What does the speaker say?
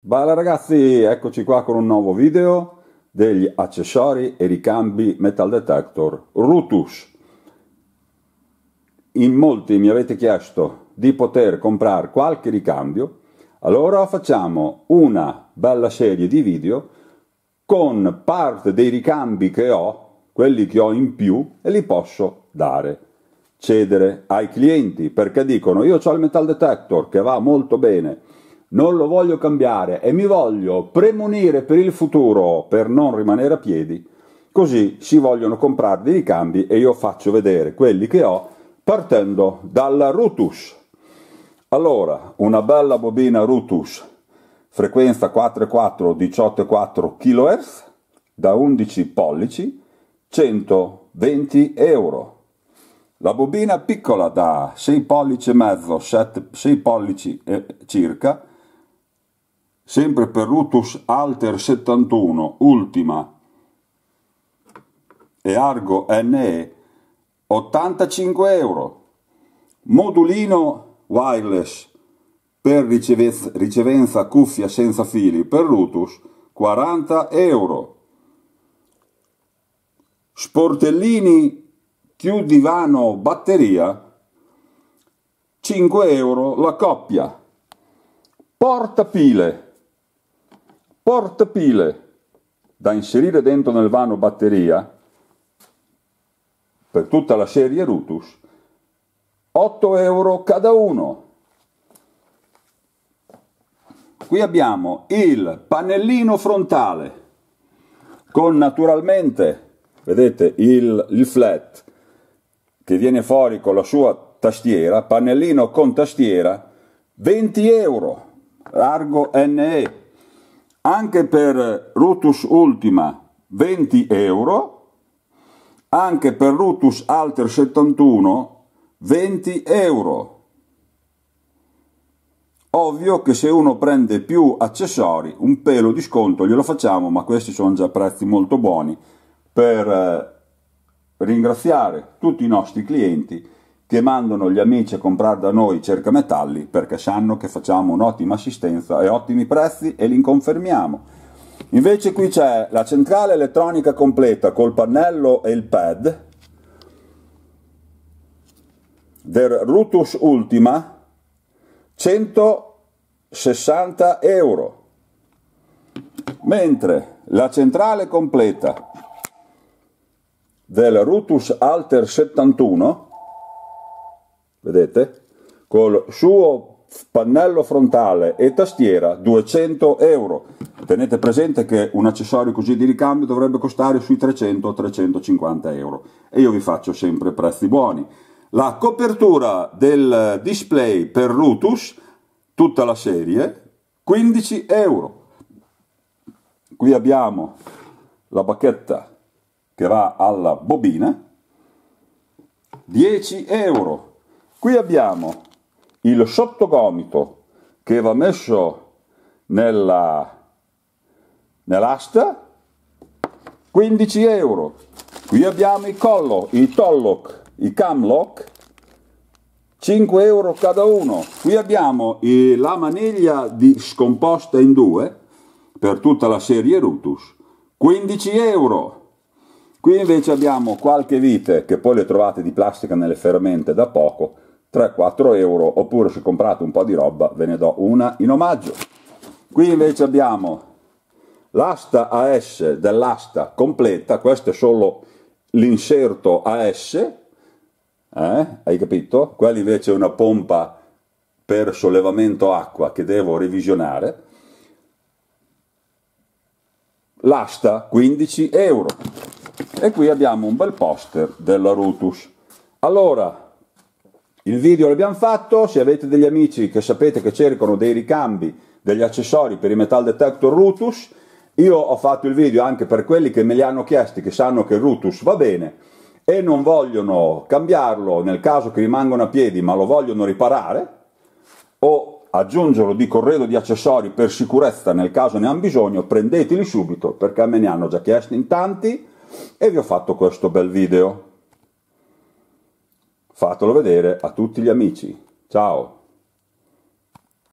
Bella ragazzi, eccoci qua con un nuovo video degli accessori e ricambi metal detector Rutus. In molti mi avete chiesto di poter comprare qualche ricambio, allora facciamo una bella serie di video con parte dei ricambi che ho, quelli che ho in più, e li posso dare, cedere ai clienti, perché dicono io ho il metal detector che va molto bene, non lo voglio cambiare e mi voglio premonire per il futuro per non rimanere a piedi, così si vogliono comprare dei ricambi e io faccio vedere quelli che ho partendo dalla Rutus. Allora, una bella bobina Rutus, frequenza 4,4 18,4 kHz da 11 pollici, 120 euro. La bobina piccola da 6 pollici e mezzo, 7, 6 pollici eh, circa, sempre per Rutus Alter 71, ultima, e Argo NE, 85 euro. Modulino wireless per ricevenza, cuffia senza fili per Rutus, 40 euro. Sportellini chiudivano batteria, 5 euro la coppia. Portapile port pile da inserire dentro nel vano batteria per tutta la serie Rutus 8 euro cada uno qui abbiamo il pannellino frontale con naturalmente vedete il, il flat che viene fuori con la sua tastiera pannellino con tastiera 20 euro largo NE anche per Rutus Ultima 20 euro, anche per Rutus Alter 71 20 euro. Ovvio che se uno prende più accessori, un pelo di sconto glielo facciamo, ma questi sono già prezzi molto buoni per eh, ringraziare tutti i nostri clienti che mandano gli amici a comprare da noi cercametalli perché sanno che facciamo un'ottima assistenza e ottimi prezzi e li confermiamo. Invece qui c'è la centrale elettronica completa col pannello e il pad del Rutus Ultima 160 euro mentre la centrale completa del Rutus Alter 71 vedete? Col suo pannello frontale e tastiera 200 euro. Tenete presente che un accessorio così di ricambio dovrebbe costare sui 300-350 euro e io vi faccio sempre prezzi buoni. La copertura del display per Rutus, tutta la serie, 15 euro. Qui abbiamo la bacchetta che va alla bobina, 10 euro Qui abbiamo il sottogomito che va messo nella, nell'asta, 15 euro. Qui abbiamo i collo, i tollock, i camlock, 5 euro cada uno. Qui abbiamo la maniglia di scomposta in due per tutta la serie Rutus, 15 euro. Qui invece abbiamo qualche vite, che poi le trovate di plastica nelle fermente da poco, 3-4 euro, oppure se comprate un po' di roba ve ne do una in omaggio. Qui invece abbiamo l'asta AS dell'asta completa, questo è solo l'inserto AS, eh? hai capito? Quella invece è una pompa per sollevamento acqua che devo revisionare. L'asta 15 euro. E qui abbiamo un bel poster della Rutus. Allora, il video l'abbiamo fatto, se avete degli amici che sapete che cercano dei ricambi, degli accessori per i metal detector Rutus, io ho fatto il video anche per quelli che me li hanno chiesti, che sanno che Rutus va bene e non vogliono cambiarlo nel caso che rimangano a piedi ma lo vogliono riparare o aggiungerlo di corredo di accessori per sicurezza nel caso ne hanno bisogno, prendeteli subito perché me ne hanno già chiesti in tanti e vi ho fatto questo bel video. Fatelo vedere a tutti gli amici. Ciao!